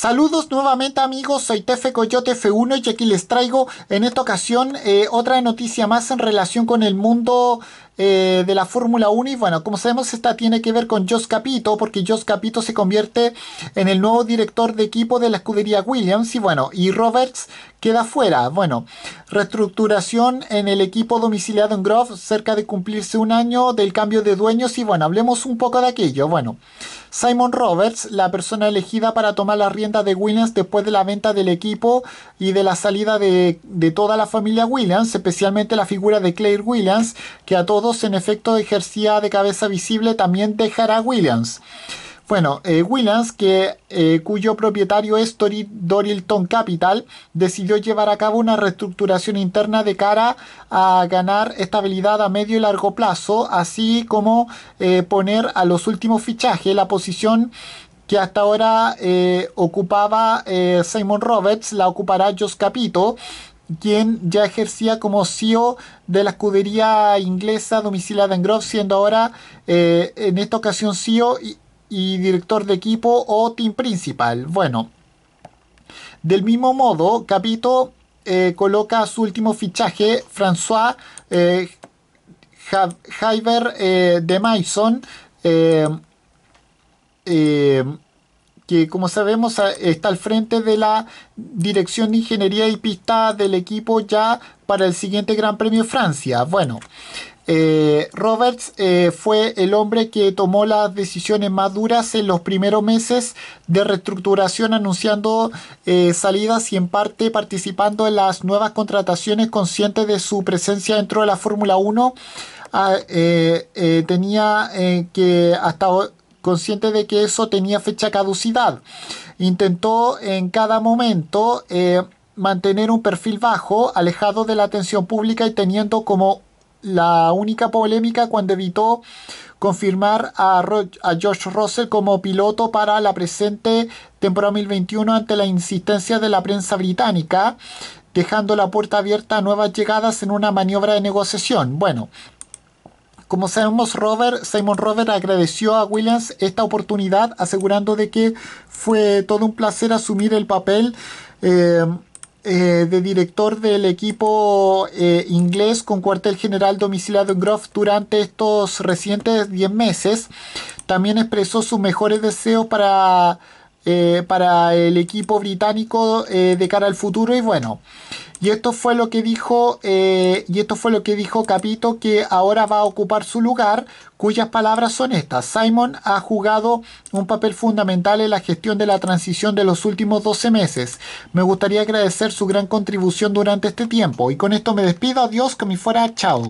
Saludos nuevamente amigos, soy Tefe Coyote F1 y aquí les traigo en esta ocasión eh, otra noticia más en relación con el mundo eh, de la Fórmula 1 y bueno, como sabemos esta tiene que ver con Jos Capito porque Jos Capito se convierte en el nuevo director de equipo de la escudería Williams y bueno, y Roberts queda fuera. Bueno, reestructuración en el equipo domiciliado en Grove cerca de cumplirse un año del cambio de dueños y bueno, hablemos un poco de aquello. Bueno. Simon Roberts, la persona elegida para tomar la rienda de Williams después de la venta del equipo y de la salida de, toda la familia Williams, especialmente la figura de Claire Williams, que a todos en efecto ejercía de cabeza visible, también dejará Williams. Bueno, eh, Williams, que, eh, cuyo propietario es Dorilton Capital, decidió llevar a cabo una reestructuración interna de cara a ganar estabilidad a medio y largo plazo, así como eh, poner a los últimos fichajes la posición que hasta ahora ocupaba Simon Roberts, la ocupará Jos Capito, quien ya ejercía como CEO de la escudería inglesa domiciliada en Grove, siendo ahora en esta ocasión CEO y y director de equipo o team principal. Bueno, del mismo modo, Capito eh, coloca su último fichaje, François eh, eh de Maison, eh, que como sabemos está al frente de la dirección de ingeniería y pista del equipo ya para el siguiente Gran Premio Francia. Bueno, eh, Roberts eh, fue el hombre que tomó las decisiones más duras en los primeros meses de reestructuración, anunciando eh, salidas y en parte participando en las nuevas contrataciones consciente de su presencia dentro de la Fórmula 1. Ah, tenía que hasta consciente de que eso tenía fecha caducidad. Intentó en cada momento mantener un perfil bajo, alejado de la atención pública y teniendo como la única polémica cuando evitó confirmar a, George Russell como piloto para la presente temporada 2021 ante la insistencia de la prensa británica, dejando la puerta abierta a nuevas llegadas en una maniobra de negociación. Bueno, como sabemos, Robert, Simon Robert agradeció a Williams esta oportunidad, asegurando de que fue todo un placer asumir el papel eh, eh, de director del equipo eh, inglés con cuartel general domiciliado en Groff durante estos recientes 10 meses. También expresó sus mejores deseos para eh, para el equipo británico eh, de cara al futuro y bueno. Y esto fue lo que dijo, eh, y esto fue lo que dijo Capito, que ahora va a ocupar su lugar, cuyas palabras son estas. Simon ha jugado un papel fundamental en la gestión de la transición de los últimos 12 meses. Me gustaría agradecer su gran contribución durante este tiempo. Y con esto me despido, adiós, que me fuera, chao.